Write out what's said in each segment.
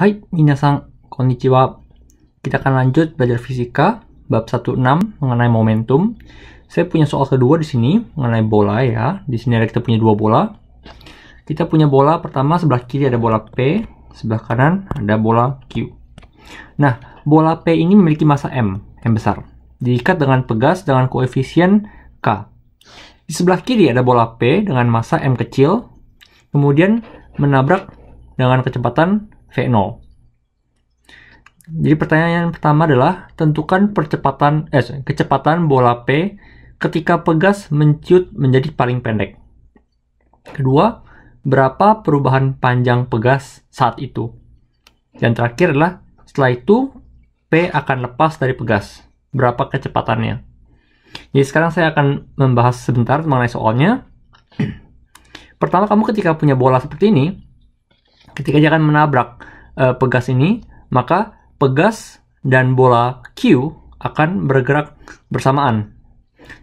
Hai, minasan, konnichiwa. Kita akan lanjut belajar fisika bab 16 mengenai momentum. Saya punya soal kedua di sini mengenai bola ya. Di sini ada kita punya dua bola. Kita punya bola pertama sebelah kiri ada bola P, sebelah kanan ada bola Q. Nah, bola P ini memiliki massa M, M besar. Diikat dengan pegas dengan koefisien K. Di sebelah kiri ada bola P dengan massa M kecil, kemudian menabrak dengan kecepatan V0. Jadi pertanyaan yang pertama adalah tentukan percepatan eh kecepatan bola P ketika pegas menciut menjadi paling pendek. Kedua, berapa perubahan panjang pegas saat itu? Dan terakhir adalah setelah itu P akan lepas dari pegas. Berapa kecepatannya? Jadi sekarang saya akan membahas sebentar mengenai soalnya. Pertama, kamu ketika punya bola seperti ini, Ketika dia akan menabrak uh, pegas ini, maka pegas dan bola Q akan bergerak bersamaan.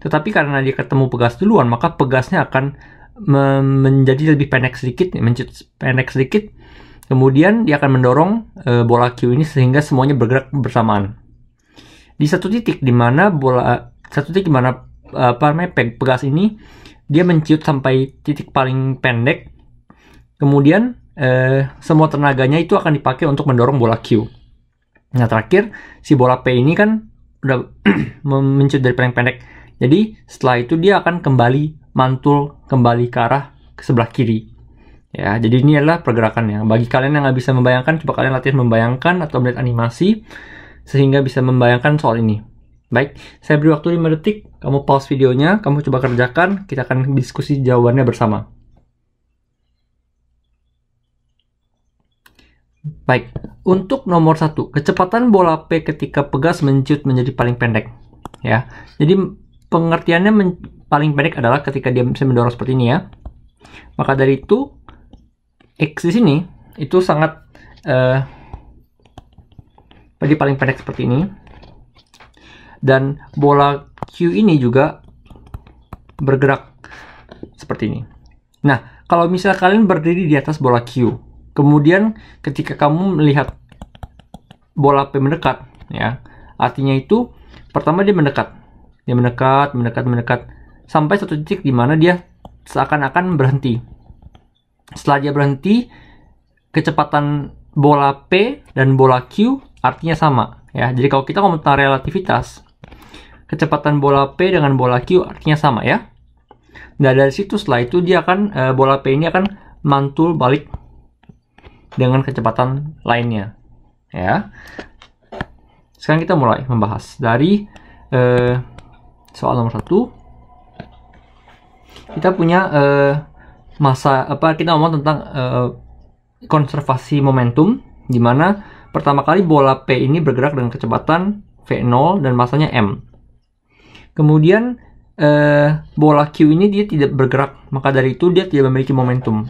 Tetapi karena dia ketemu pegas duluan, maka pegasnya akan menjadi lebih pendek sedikit, pendek sedikit. Kemudian dia akan mendorong uh, bola Q ini sehingga semuanya bergerak bersamaan. Di satu titik di mana bola satu titik di mana apa namanya pegas ini dia menciut sampai titik paling pendek kemudian eh, semua tenaganya itu akan dipakai untuk mendorong bola Q. Nah terakhir si bola P ini kan udah mencut dari paling pendek. Jadi setelah itu dia akan kembali mantul kembali ke arah ke sebelah kiri. Ya, jadi ini adalah pergerakannya. Bagi kalian yang nggak bisa membayangkan, coba kalian latihan membayangkan atau melihat animasi sehingga bisa membayangkan soal ini. Baik, saya beri waktu 5 detik, kamu pause videonya, kamu coba kerjakan, kita akan diskusi jawabannya bersama. Baik, untuk nomor satu, kecepatan bola P ketika pegas menciut menjadi paling pendek. Ya, jadi pengertiannya men- paling pendek adalah ketika dia bisa mendorong seperti ini ya. Maka dari itu, X di sini itu sangat uh, paling pendek seperti ini. Dan bola Q ini juga bergerak seperti ini. Nah, kalau misalnya kalian berdiri di atas bola Q, Kemudian ketika kamu melihat bola P mendekat, ya, artinya itu pertama dia mendekat, dia mendekat, mendekat, mendekat sampai satu titik di mana dia seakan-akan berhenti. Setelah dia berhenti, kecepatan bola P dan bola Q artinya sama, ya. Jadi kalau kita ngomong tentang relativitas, kecepatan bola P dengan bola Q artinya sama ya. Nah dari situ setelah itu dia akan eh, bola P ini akan mantul balik dengan kecepatan lainnya. Ya. Sekarang kita mulai membahas dari eh, soal nomor satu. Kita punya eh, masa apa kita ngomong tentang eh, konservasi momentum, di mana pertama kali bola P ini bergerak dengan kecepatan v0 dan masanya m. Kemudian eh, bola Q ini dia tidak bergerak, maka dari itu dia tidak memiliki momentum.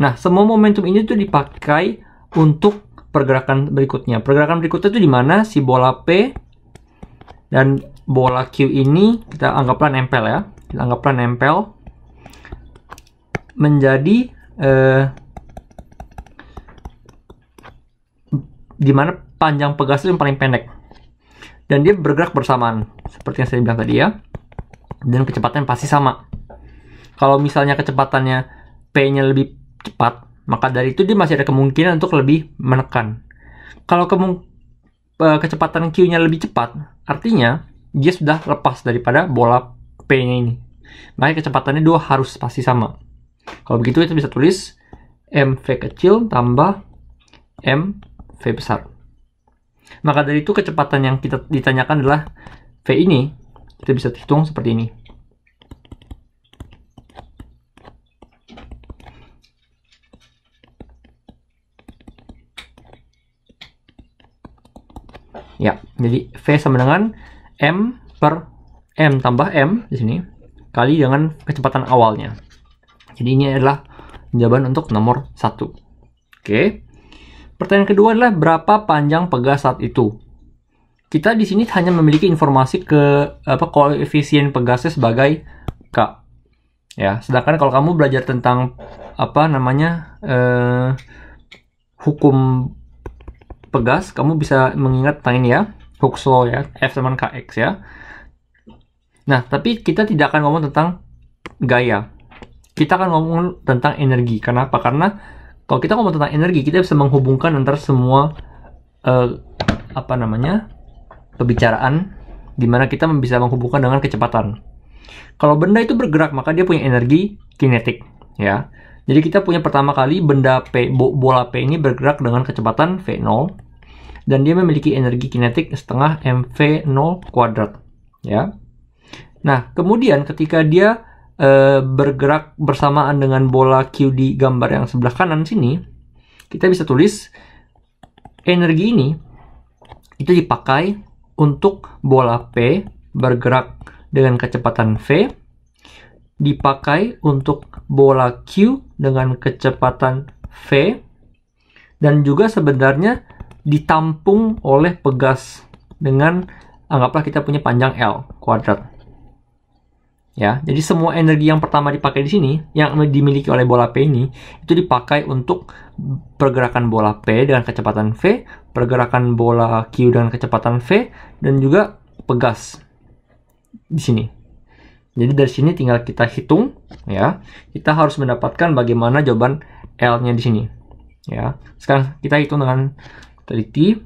Nah, semua momentum ini tuh dipakai untuk pergerakan berikutnya. Pergerakan berikutnya itu di mana si bola P dan bola Q ini kita anggaplah nempel ya. Kita anggaplah nempel menjadi eh, di mana panjang pegasus yang paling pendek. Dan dia bergerak bersamaan seperti yang saya bilang tadi ya. Dan kecepatan pasti sama. Kalau misalnya kecepatannya P-nya lebih cepat, maka dari itu dia masih ada kemungkinan untuk lebih menekan. Kalau kemung e, kecepatan Q-nya lebih cepat, artinya dia sudah lepas daripada bola P-nya ini. Makanya kecepatannya dua harus pasti sama. Kalau begitu kita bisa tulis MV kecil tambah MV besar. Maka dari itu kecepatan yang kita ditanyakan adalah V ini kita bisa hitung seperti ini. Ya, jadi V sama dengan M per M tambah M di sini kali dengan kecepatan awalnya. Jadi ini adalah jawaban untuk nomor satu Oke. Pertanyaan kedua adalah berapa panjang pegas saat itu? Kita di sini hanya memiliki informasi ke apa koefisien pegasnya sebagai K. Ya, sedangkan kalau kamu belajar tentang apa namanya eh, hukum pegas, kamu bisa mengingat tentang ini ya, Hooke's law ya, F teman KX ya. Nah, tapi kita tidak akan ngomong tentang gaya. Kita akan ngomong tentang energi. Kenapa? Karena kalau kita ngomong tentang energi, kita bisa menghubungkan antara semua uh, apa namanya pembicaraan, di mana kita bisa menghubungkan dengan kecepatan. Kalau benda itu bergerak, maka dia punya energi kinetik, ya. Jadi kita punya pertama kali benda P, bola P ini bergerak dengan kecepatan V0 dan dia memiliki energi kinetik setengah mv0 kuadrat ya. Nah, kemudian ketika dia e, bergerak bersamaan dengan bola Q di gambar yang sebelah kanan sini, kita bisa tulis energi ini itu dipakai untuk bola P bergerak dengan kecepatan V dipakai untuk bola Q dengan kecepatan V dan juga sebenarnya ditampung oleh pegas dengan anggaplah kita punya panjang L kuadrat. Ya, jadi semua energi yang pertama dipakai di sini yang dimiliki oleh bola P ini itu dipakai untuk pergerakan bola P dengan kecepatan V, pergerakan bola Q dengan kecepatan V dan juga pegas di sini jadi dari sini tinggal kita hitung ya. Kita harus mendapatkan bagaimana jawaban L-nya di sini. Ya. Sekarang kita hitung dengan teliti.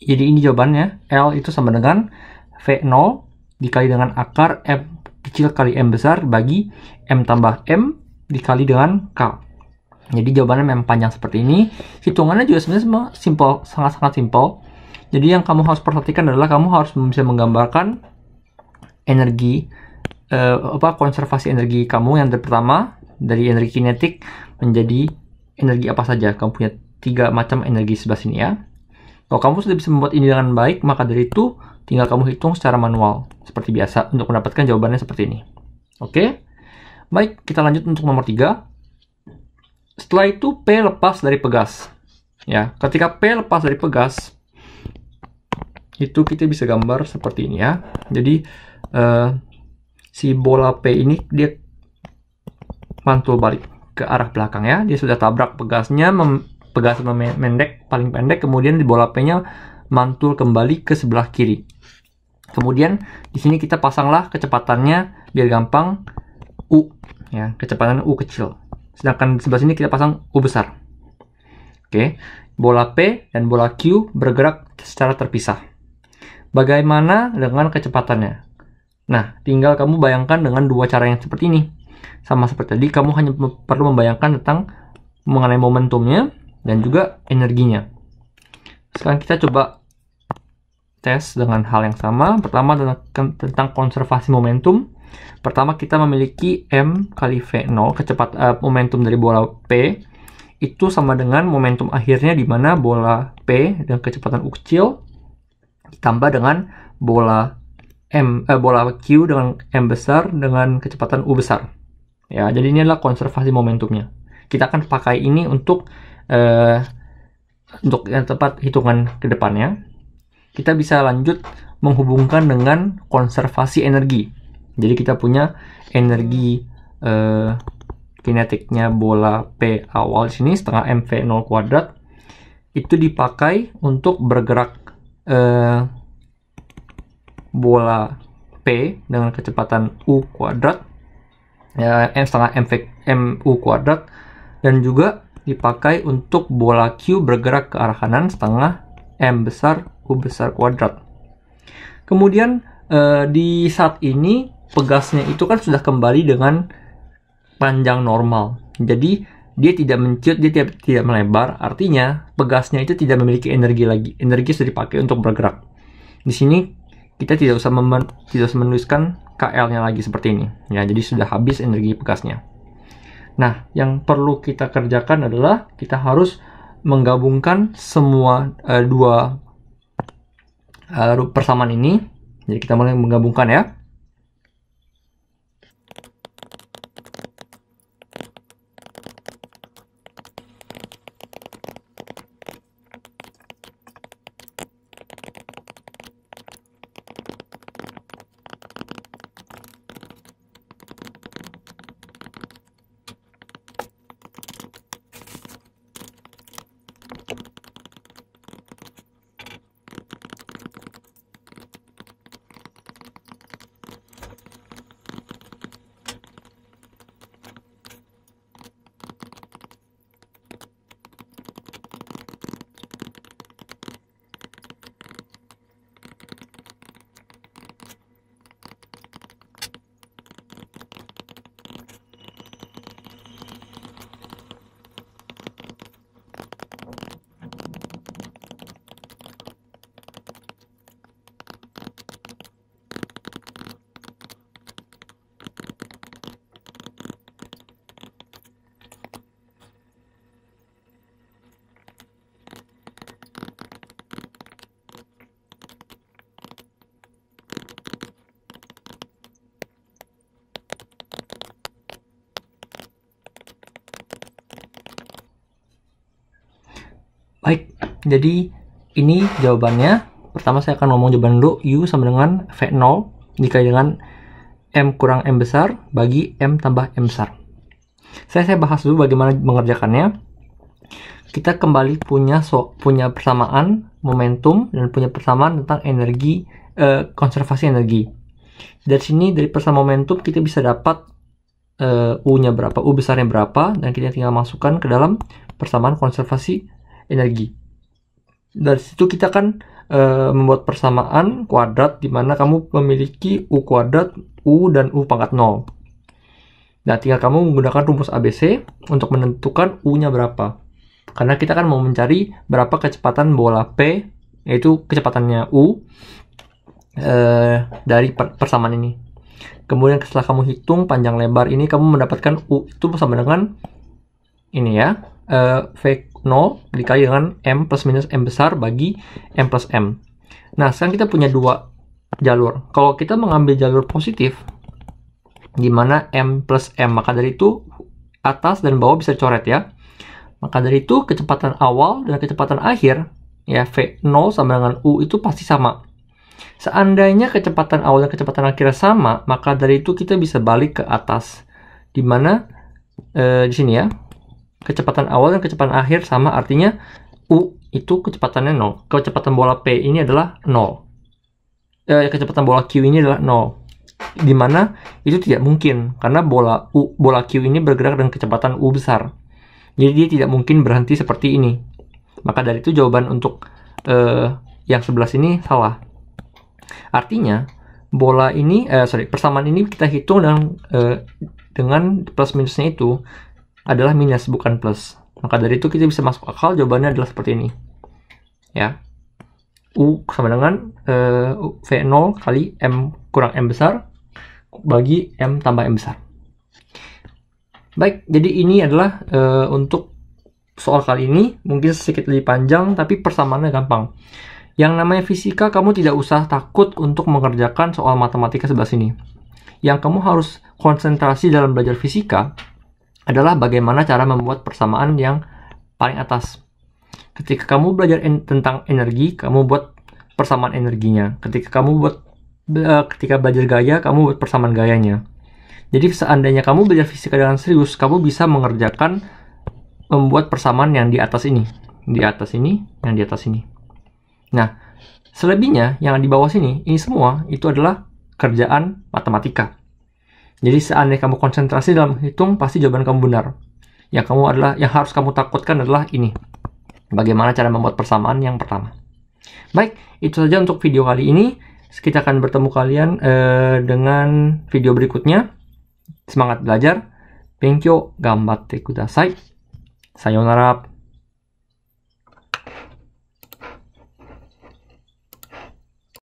Jadi ini jawabannya. L itu sama dengan V0 dikali dengan akar M kecil kali M besar bagi M tambah M dikali dengan K. Jadi jawabannya memang panjang seperti ini. Hitungannya juga sebenarnya semua simple, sangat-sangat simple. Jadi yang kamu harus perhatikan adalah kamu harus bisa menggambarkan energi eh, apa konservasi energi kamu yang dari pertama dari energi kinetik menjadi energi apa saja. Kamu punya tiga macam energi sebelah sini ya. Kalau kamu sudah bisa membuat ini dengan baik, maka dari itu tinggal kamu hitung secara manual, seperti biasa, untuk mendapatkan jawabannya seperti ini. Oke? Baik, kita lanjut untuk nomor 3. Setelah itu, P lepas dari pegas. Ya, ketika P lepas dari pegas, itu kita bisa gambar seperti ini ya. Jadi, uh, si bola P ini dia mantul balik ke arah belakang ya. Dia sudah tabrak pegasnya, pegas sama mendek paling pendek kemudian di bola P-nya mantul kembali ke sebelah kiri. Kemudian di sini kita pasanglah kecepatannya biar gampang U ya, kecepatan U kecil. Sedangkan di sebelah sini kita pasang U besar. Oke, bola P dan bola Q bergerak secara terpisah. Bagaimana dengan kecepatannya? Nah, tinggal kamu bayangkan dengan dua cara yang seperti ini. Sama seperti tadi, kamu hanya perlu membayangkan tentang mengenai momentumnya dan juga energinya. Sekarang kita coba tes dengan hal yang sama. Pertama tentang konservasi momentum. Pertama kita memiliki M kali V0, kecepatan uh, eh, momentum dari bola P itu sama dengan momentum akhirnya di mana bola P dengan kecepatan U kecil ditambah dengan bola M eh, bola Q dengan M besar dengan kecepatan U besar. Ya, jadi ini adalah konservasi momentumnya. Kita akan pakai ini untuk uh, untuk yang tepat hitungan kedepannya, kita bisa lanjut menghubungkan dengan konservasi energi. Jadi kita punya energi uh, kinetiknya bola P awal sini setengah mv0 kuadrat itu dipakai untuk bergerak uh, bola P dengan kecepatan u kuadrat ya m setengah mv mu kuadrat dan juga dipakai untuk bola Q bergerak ke arah kanan setengah M besar U besar kuadrat. Kemudian eh, di saat ini pegasnya itu kan sudah kembali dengan panjang normal. Jadi dia tidak menciut, dia tidak, tidak melebar. Artinya pegasnya itu tidak memiliki energi lagi. Energi sudah dipakai untuk bergerak. Di sini kita tidak usah, tidak usah menuliskan KL-nya lagi seperti ini. Ya, jadi sudah habis energi pegasnya Nah, yang perlu kita kerjakan adalah kita harus menggabungkan semua uh, dua uh, persamaan ini. Jadi kita mulai menggabungkan ya. Baik, jadi ini jawabannya. Pertama saya akan ngomong jawaban dulu, U sama dengan V0 dikali dengan M kurang M besar bagi M tambah M besar. Saya saya bahas dulu bagaimana mengerjakannya. Kita kembali punya so, punya persamaan momentum dan punya persamaan tentang energi eh, konservasi energi. Dari sini dari persamaan momentum kita bisa dapat eh, U-nya berapa, U besarnya berapa dan kita tinggal masukkan ke dalam persamaan konservasi energi. Dari situ kita kan e, membuat persamaan kuadrat di mana kamu memiliki U kuadrat, U dan U pangkat 0. Nah, tinggal kamu menggunakan rumus ABC untuk menentukan U-nya berapa. Karena kita kan mau mencari berapa kecepatan bola P, yaitu kecepatannya U, e, dari persamaan ini. Kemudian setelah kamu hitung panjang lebar ini, kamu mendapatkan U itu sama dengan ini ya, e, V 0 dikali dengan M plus minus M besar bagi M plus M. Nah, sekarang kita punya dua jalur. Kalau kita mengambil jalur positif, di mana M plus M, maka dari itu atas dan bawah bisa coret ya. Maka dari itu kecepatan awal dan kecepatan akhir, ya V0 sama dengan U itu pasti sama. Seandainya kecepatan awal dan kecepatan akhir sama, maka dari itu kita bisa balik ke atas. Di mana, eh, di sini ya, kecepatan awal dan kecepatan akhir sama artinya U itu kecepatannya 0. Kecepatan bola P ini adalah 0. Eh, kecepatan bola Q ini adalah 0. Dimana itu tidak mungkin karena bola U, bola Q ini bergerak dengan kecepatan U besar. Jadi dia tidak mungkin berhenti seperti ini. Maka dari itu jawaban untuk eh, yang sebelah sini salah. Artinya bola ini, eh, sorry, persamaan ini kita hitung dengan eh, dengan plus minusnya itu adalah minus bukan plus. Maka dari itu kita bisa masuk akal jawabannya adalah seperti ini. Ya. U sama dengan uh, eh, V0 kali M kurang M besar bagi M tambah M besar. Baik, jadi ini adalah uh, untuk soal kali ini. Mungkin sedikit lebih panjang, tapi persamaannya gampang. Yang namanya fisika, kamu tidak usah takut untuk mengerjakan soal matematika sebelah sini. Yang kamu harus konsentrasi dalam belajar fisika adalah bagaimana cara membuat persamaan yang paling atas. Ketika kamu belajar en tentang energi, kamu buat persamaan energinya. Ketika kamu buat uh, ketika belajar gaya, kamu buat persamaan gayanya. Jadi seandainya kamu belajar fisika dengan serius, kamu bisa mengerjakan membuat persamaan yang di atas ini, di atas ini, yang di atas ini. Nah, selebihnya yang di bawah sini, ini semua itu adalah kerjaan matematika. Jadi seandainya kamu konsentrasi dalam menghitung, pasti jawaban kamu benar. Yang kamu adalah yang harus kamu takutkan adalah ini. Bagaimana cara membuat persamaan yang pertama. Baik, itu saja untuk video kali ini. Kita akan bertemu kalian eh, dengan video berikutnya. Semangat belajar. Thank you. Gambatte kudasai. Sayonara.